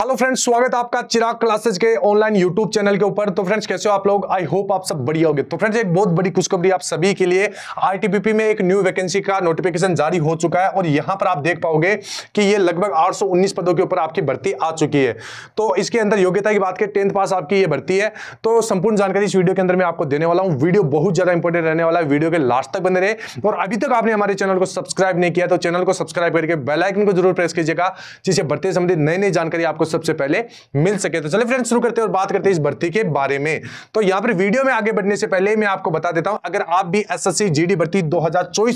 hello friends स्वागत आपका Chirag classes के ऑनलाइन यूट्यूब चैनल के ऊपर तो फ्रेंड्स कैसे हो आप लोग आई होप आप सब बढ़िया होगे तो फ्रेंड्स एक बहुत बड़ी खुशखबरी आप सभी के लिए आईटीबीपी में एक न्यू वैकेंसी का नोटिफिकेशन जारी हो चुका है और यहां पर आप देख पाओगे कि ये लगभग आठ पदों के ऊपर आपकी भर्ती आ चुकी है तो इसके अंदर योग्यता की बात करें टेंथ पास आपकी ये भर्ती है तो संपूर्ण जानकारी इस वीडियो के अंदर मैं आपको देने वाला हूँ वीडियो बहुत ज्यादा इंपॉर्टेंट रहने वाला है वीडियो के लास्ट तक बने रहे और अभी तक आपने हमारे चैनल को सब्सक्राइब नहीं किया तो चैनल को सब्सक्राइब करके बेलाइकन को जरूर प्रेस कीजिएगा जिससे भर्ती संबंधित नई नई जानकारी आपको सबसे पहले मिल सके तो चलिए फ्रेंड्स शुरू करते हैं और बात करते हैं इस भर्ती के बारे में तो यहाँ पर वीडियो में आगे बढ़ने से पहले मैं आपको बता देता हूँ अगर आप भी एस एस भर्ती दो हजार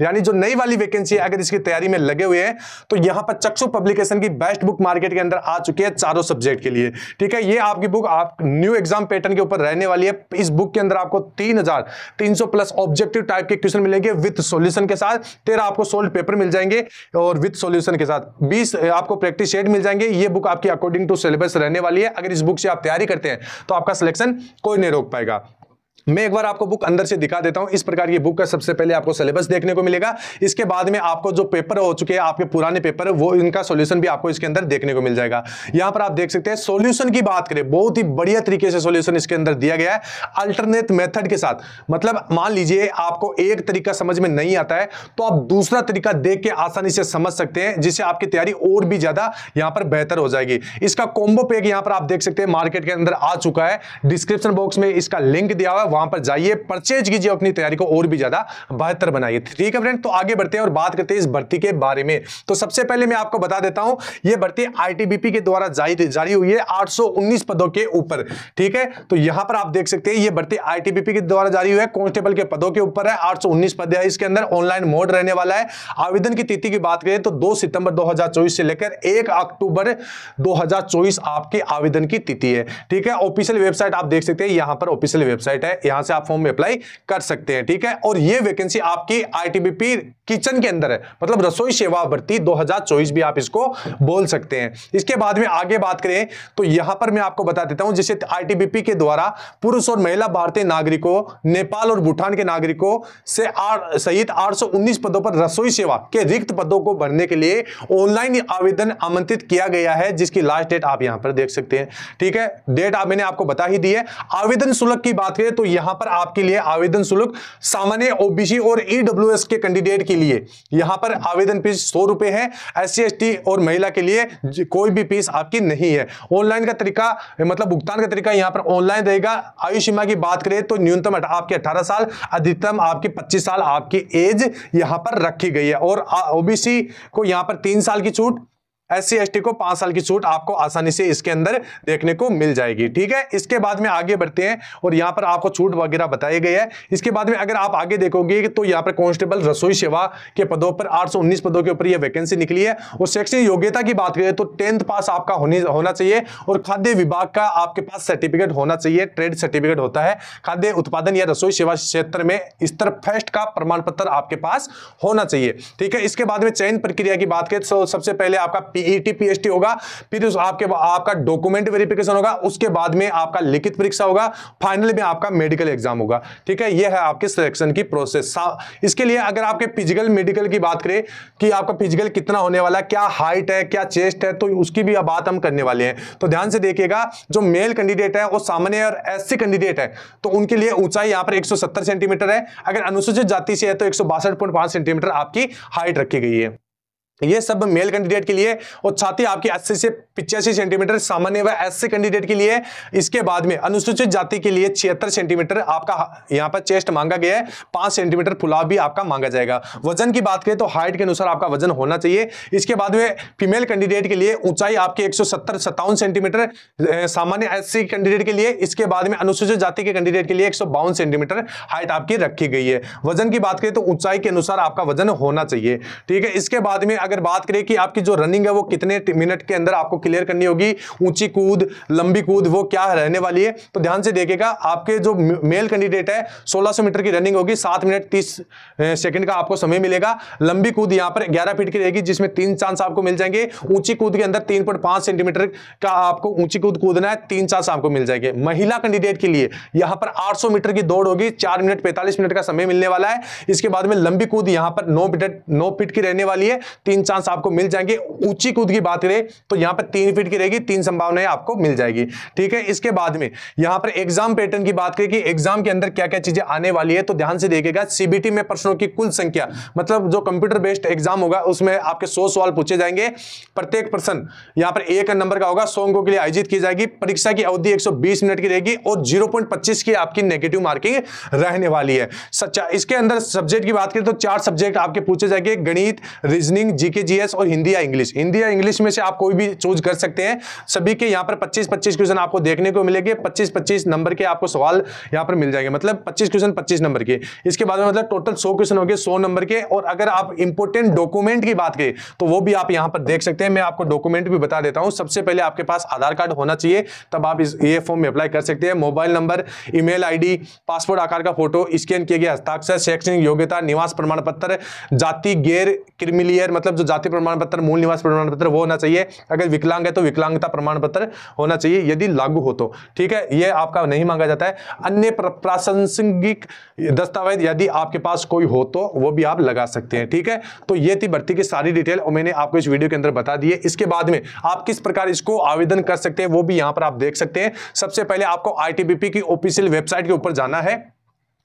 यानी जो नई वाली वैकेंसी है अगर इसकी तैयारी में लगे हुए हैं तो यहाँ पर चक्षु पब्लिकेशन की बेस्ट बुक मार्केट के अंदर आ चुकी है चारों सब्जेक्ट के लिए ठीक है ये आपकी बुक आप न्यू एग्जाम पैटर्न के ऊपर रहने वाली है इस बुक के अंदर आपको तीन हजार तीन सौ प्लस ऑब्जेक्टिव टाइप के क्वेश्चन मिलेंगे विद सॉल्यूशन के साथ तेरह आपको सोल्ड पेपर मिल जाएंगे और विद सॉल्यूशन के साथ बीस आपको प्रैक्टिस शेड मिल जाएंगे ये बुक आपकी अकॉर्डिंग टू सिलेबस रहने वाली है अगर इस बुक से आप तैयारी करते हैं तो आपका सिलेक्शन कोई नहीं रोक पाएगा मैं एक बार आपको बुक अंदर से दिखा देता हूं इस प्रकार की बुक का सबसे पहले आपको सिलेबस देखने को मिलेगा इसके बाद में आपको जो पेपर हो चुके हैं आपके पुराने पेपर वो इनका सोल्यूशन भी आपको इसके अंदर देखने को मिल जाएगा यहां पर आप देख सकते हैं सोल्यूशन की बात करें बहुत ही बढ़िया तरीके से सोल्यूशन इसके अंदर दिया गया है अल्टरनेट मेथड के साथ मतलब मान लीजिए आपको एक तरीका समझ में नहीं आता है तो आप दूसरा तरीका देख के आसानी से समझ सकते हैं जिससे आपकी तैयारी और भी ज्यादा यहां पर बेहतर हो जाएगी इसका कॉम्बो पैक यहां पर आप देख सकते हैं मार्केट के अंदर आ चुका है डिस्क्रिप्शन बॉक्स में इसका लिंक दिया हुआ होगा वहां पर जाइए परचेज कीजिए अपनी तैयारी को और भी ज्यादा बेहतर बनाइए ठीक है फ्रेंड तो आगे बढ़ते हैं और बात करते हैं इस भर्ती के बारे में तो सबसे पहले मैं आपको बता देता हूं यह भर्ती आईटीबीपी के द्वारा जारी हुई है आठ पदों के ऊपर ठीक है तो यहां पर आप देख सकते हैं ये भर्ती आईटीबीपी के द्वारा जारी हुई है कॉन्स्टेबल के पदों के ऊपर है आठ पद है इसके अंदर ऑनलाइन मोड रहने वाला है आवेदन की तिथि की बात करें तो दो सितंबर दो से लेकर एक अक्टूबर 2024 आपके आवेदन की तिथि है ठीक है ऑफिशियल वेबसाइट आप देख सकते हैं यहां पर ऑफिशियल वेबसाइट है है यहां से आप फॉर्म में अप्लाई कर सकते हैं ठीक है और ये वैकेंसी आपकी आईटीबीपी किचन के अंदर है मतलब रसोई सेवा भर्ती 2024 भी आप इसको बोल सकते हैं इसके बाद में आगे बात करें तो यहां पर मैं आपको बता देता हूं जिसे आईटीबीपी के द्वारा पुरुष और महिला भारतीय नागरिकों नेपाल और भूटान के नागरिकों से सहित आठ पदों पर रसोई सेवा के रिक्त पदों को भरने के लिए ऑनलाइन आवेदन आमंत्रित किया गया है जिसकी लास्ट डेट आप यहां पर देख सकते हैं ठीक है डेट आप मैंने आपको बता ही दी है आवेदन शुल्क की बात करें तो दोस्तों यहां पर आपके लिए आवेदन शुल्क सामान्य ओबीसी और ईडब्ल्यू e के कैंडिडेट के लिए यहां पर आवेदन फीस सौ रुपए है एस सी और महिला के लिए कोई भी फीस आपकी नहीं है ऑनलाइन का तरीका मतलब भुगतान का तरीका यहां पर ऑनलाइन रहेगा आयु सीमा की बात करें तो न्यूनतम आपके अठारह साल अधिकतम आपकी पच्चीस साल आपकी एज यहां पर रखी गई है और ओबीसी को यहां पर तीन साल की छूट एस सी को पांच साल की छूट आपको आसानी से इसके अंदर देखने को मिल जाएगी ठीक है इसके बाद में आगे बढ़ते हैं और यहाँ पर आपको छूट वगैरह बताई गई है इसके बाद में अगर आप आगे देखोगे तो यहाँ पर कॉन्स्टेबल रसोई सेवा के पदों पर आठ पदों के ऊपर यह वैकेंसी निकली है और शैक्षणिक योग्यता की बात करें तो टेंथ पास आपका होना चाहिए और खाद्य विभाग का आपके पास सर्टिफिकेट होना चाहिए ट्रेड सर्टिफिकेट होता है खाद्य उत्पादन या रसोई सेवा क्षेत्र में स्तर फर्स्ट का प्रमाण पत्र आपके पास होना चाहिए ठीक है इसके बाद में चयन प्रक्रिया की बात करें तो सबसे पहले आपका पी ई e होगा फिर उस आपके आपका डॉक्यूमेंट वेरिफिकेशन होगा उसके बाद में आपका लिखित परीक्षा होगा फाइनल में आपका मेडिकल एग्जाम होगा ठीक है यह है आपके सिलेक्शन की प्रोसेस इसके लिए अगर आपके फिजिकल मेडिकल की बात करें कि आपका फिजिकल कितना होने वाला है क्या हाइट है क्या चेस्ट है तो उसकी भी बात हम करने वाले हैं तो ध्यान से देखिएगा जो मेल कैंडिडेट है वो सामान्य और एस कैंडिडेट है तो उनके लिए ऊंचाई यहाँ पर एक सेंटीमीटर है अगर अनुसूचित जाति से है तो एक सेंटीमीटर आपकी हाइट रखी गई है ये सब मेल कैंडिडेट के लिए और साथ ही आपकी 80 से पिचासी सेंटीमीटर सामान्य व एस कैंडिडेट के लिए इसके बाद में अनुसूचित जाति के लिए छिहत्तर सेंटीमीटर आपका यहाँ पर चेस्ट मांगा गया है पांच सेंटीमीटर फुलाव भी आपका मांगा जाएगा वजन की बात करें तो हाइट के अनुसार आपका वजन होना चाहिए इसके बाद में फीमेल कैंडिडेट के लिए ऊंचाई आपकी एक सौ सेंटीमीटर सामान्य एस कैंडिडेट के लिए इसके बाद में अनुसूचित जाति के कैंडिडेट के लिए एक सेंटीमीटर हाइट आपकी रखी गई है वजन की बात करें तो ऊंचाई के अनुसार आपका वजन होना चाहिए ठीक है इसके बाद में अगर बात करें कि आपकी जो रनिंग है वो कितने मिनट के अंदर आपको क्लियर करनी होगी ऊंची कूद लंबी कूद वो क्या रहने वाली है तो ध्यान से देखेगा आपके जो मेल कैंडिडेट है 1600 मीटर की रनिंग होगी सात मिनट तीस सेकंड का आपको समय मिलेगा लंबी कूद यहाँ पर ग्यारह फीट की रहेगी जिसमें तीन चांस आपको मिल जाएंगे ऊंची कूद के अंदर तीन सेंटीमीटर का आपको ऊंची कूद कूदना है तीन चांस आपको मिल जाएंगे महिला कैंडिडेट के लिए यहाँ पर आठ मीटर की दौड़ होगी चार मिनट पैंतालीस मिनट का समय मिलने वाला है इसके बाद में लंबी कूद यहाँ पर नौ मीटर नौ फीट की रहने वाली है तीन चांस आपको मिल जाएंगे ऊंची कूद की बात करें तो यहां पर तीन फीट की रहेगी तीन संभावनाएं आपको मिल जाएगी ठीक है इसके बाद में यहां पर एग्जाम पैटर्न की बात करें कि एग्जाम के अंदर क्या क्या चीजें आने वाली है तो ध्यान से देखेगा सीबीटी में प्रश्नों की कुल संख्या मतलब जो कंप्यूटर बेस्ड एग्जाम होगा उसमें आपके सौ सवाल पूछे जाएंगे प्रत्येक प्रश्न यहां पर एक नंबर का होगा सौ अंकों के लिए आयोजित की जाएगी परीक्षा की अवधि एक मिनट की रहेगी और जीरो की आपकी नेगेटिव मार्किंग रहने वाली है सच्चा इसके अंदर सब्जेक्ट की बात करें तो चार सब्जेक्ट आपके पूछे जाएंगे गणित रीजनिंग जीके जीएस और हिंदी या इंग्लिश हिंदी या इंग्लिश में से आप कोई भी चूज कर सकते हैं सभी के यहाँ पर 25-25 क्वेश्चन आपको देखने को मिलेंगे 25-25 नंबर के आपको सवाल यहाँ पर मिल जाएंगे मतलब 25 क्वेश्चन 25 नंबर के इसके बाद में मतलब टोटल 100 क्वेश्चन हो गए सौ नंबर के और अगर आप इंपोर्टेंट डॉक्यूमेंट की बात करें तो वो भी आप यहाँ पर देख सकते हैं मैं आपको डॉक्यूमेंट भी बता देता हूँ सबसे पहले आपके पास आधार कार्ड होना चाहिए तब आप इस ये फॉर्म में अप्लाई कर सकते हैं mobile number email ID passport आकार का फोटो स्कैन किए गए हस्ताक्षर शैक्षणिक योग्यता निवास प्रमाण पत्र जाति गैर क्रिमिलियर मतलब मतलब जो जाति प्रमाण पत्र मूल निवास प्रमाण पत्र वो होना चाहिए अगर विकलांग है तो विकलांगता प्रमाण पत्र होना चाहिए यदि लागू हो तो ठीक है ये आपका नहीं मांगा जाता है अन्य प्रासंगिक दस्तावेज यदि आपके पास कोई हो तो वो भी आप लगा सकते हैं ठीक है तो ये थी भर्ती की सारी डिटेल और मैंने आपको इस वीडियो के अंदर बता दी इसके बाद में आप किस प्रकार इसको आवेदन कर सकते हैं वो भी यहाँ पर आप देख सकते हैं सबसे पहले आपको आई की ऑफिशियल वेबसाइट के ऊपर जाना है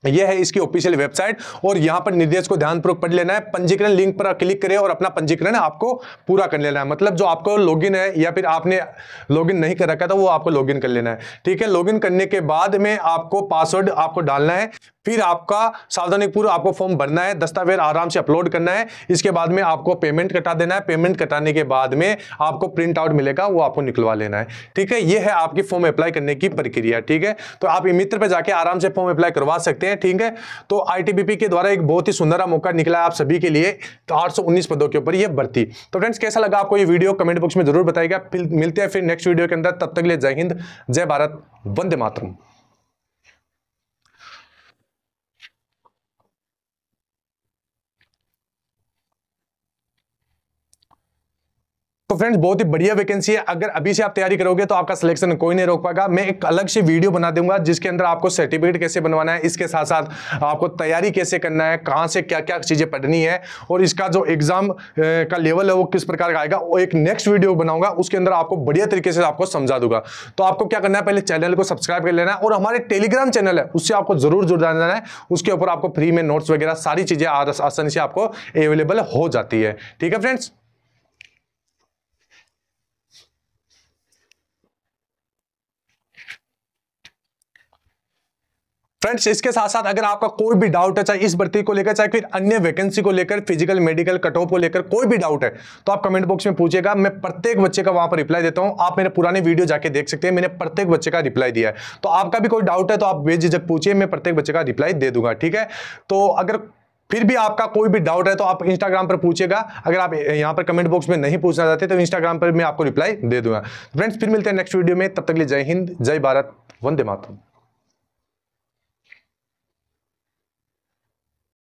यह है इसकी ऑफिशियल वेबसाइट और यहां पर निर्देश को ध्यानपूर्वक पढ़ लेना है पंजीकरण लिंक पर क्लिक करें और अपना पंजीकरण आपको पूरा कर लेना है मतलब जो आपको लॉगिन है या फिर आपने लॉगिन नहीं कर रखा था वो आपको लॉगिन कर लेना है ठीक है लॉगिन करने के बाद में आपको पासवर्ड आपको डालना है फिर आपका सावधानी पूर्व आपको फॉर्म भरना है दस्तावेज आराम से अपलोड करना है इसके बाद में आपको पेमेंट कटा देना है पेमेंट कटाने के बाद में आपको प्रिंट आउट मिलेगा वो आपको निकलवा लेना है ठीक है ये है आपकी फॉर्म अप्लाई करने की प्रक्रिया ठीक है तो आप मित्र पर जाके आराम से फॉर्म अप्लाई करवा सकते हैं ठीक है तो आई के द्वारा एक बहुत ही सुंदर मौका निकला आप सभी के लिए तो आठ पदों के ऊपर यह भर्ती तो फ्रेंड्स कैसा लगा आपको ये वीडियो कमेंट बॉक्स में जरूर बताएगा मिलते हैं फिर नेक्स्ट वीडियो के अंदर तब तक लिए जय हिंद जय भारत वंदे मातरम तो फ्रेंड्स बहुत ही बढ़िया वैकेंसी है अगर अभी से आप तैयारी करोगे तो आपका सिलेक्शन कोई नहीं रोक पाएगा मैं एक अलग से वीडियो बना दूंगा जिसके अंदर आपको सर्टिफिकेट कैसे बनवाना है इसके साथ साथ आपको तैयारी कैसे करना है कहाँ से क्या क्या चीज़ें पढ़नी है और इसका जो एग्जाम का लेवल है वो किस प्रकार का आएगा वो एक नेक्स्ट वीडियो बनाऊंगा उसके अंदर आपको बढ़िया तरीके से आपको समझा दूंगा तो आपको क्या करना है पहले चैनल को सब्सक्राइब कर लेना है और हमारे टेलीग्राम चैनल है उससे आपको जरूर जुड़ जाना है उसके ऊपर आपको फ्री में नोट्स वगैरह सारी चीज़ें आसानी से आपको अवेलेबल हो जाती है ठीक है फ्रेंड्स फ्रेंड्स इसके साथ साथ अगर आपका कोई भी डाउट है चाहे इस भर्ती को लेकर चाहे फिर अन्य वैकेंसी को लेकर फिजिकल मेडिकल कट ऑफ को लेकर कोई भी डाउट है तो आप कमेंट बॉक्स में पूछेगा मैं प्रत्येक बच्चे का वहां पर रिप्लाई देता हूं आप मेरे पुराने वीडियो जाके देख सकते हैं मैंने प्रत्येक बच्चे का रिप्लाई दिया है तो आपका भी कोई डाउट है तो आप बेझिझक पूछिए मैं प्रत्येक बच्चे का रिप्लाई दे दूंगा ठीक है तो अगर फिर भी आपका कोई भी डाउट है तो आप इंस्टाग्राम पर पूछेगा अगर आप यहाँ पर कमेंट बॉक्स में नहीं पूछना चाहते तो इंस्टाग्राम पर मैं आपको रिप्लाई दे दूंगा फ्रेंड्स फिर मिलते हैं नेक्स्ट वीडियो में तब तक लिए जय हिंद जय भारत वंदे मातरम